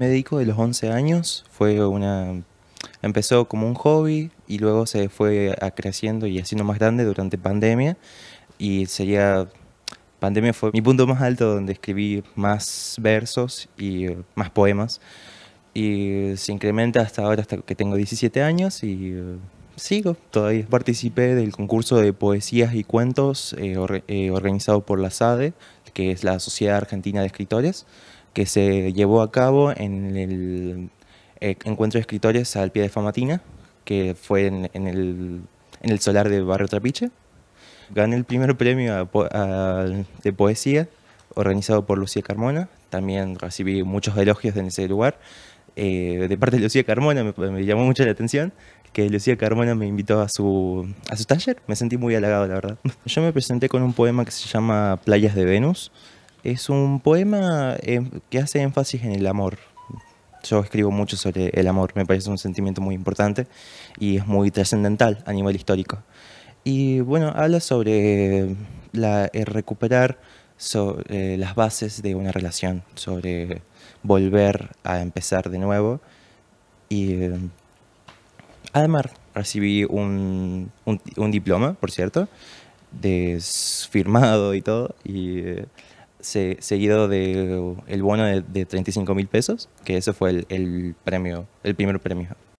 dedico de los 11 años. Fue una empezó como un hobby y luego se fue creciendo y haciendo más grande durante pandemia y sería pandemia fue mi punto más alto donde escribí más versos y eh, más poemas y se incrementa hasta ahora hasta que tengo 17 años y eh, sigo todavía participé del concurso de poesías y cuentos eh, organizado por la SADE que es la Sociedad Argentina de Escritores, que se llevó a cabo en el eh, encuentro de escritores al pie de Famatina, que fue en, el, en el, solar de Barrio Trapiche. Gané el primer premio de poesía organizado por Lucía Carmona. También recibí muchos elogios en ese lugar. Eh, de parte de Lucía Carmona me llamó mucho la atención que Lucía Carmona me invitó a su, a su taller. Me sentí muy halagado, la verdad. Yo me presenté con un poema que se llama Playas de Venus. Es un poema eh, que hace énfasis en el amor. Yo escribo mucho sobre el amor, me parece un sentimiento muy importante y es muy trascendental a nivel histórico. Y bueno, habla sobre la, recuperar eh, las bases de una relación, sobre volver a empezar de nuevo y eh, Además, ah, recibí un, un, diploma, por cierto, firmado y todo, y eh, se, seguido de el bono de, 35 mil pesos, que ese fue el, premio, el primer premio.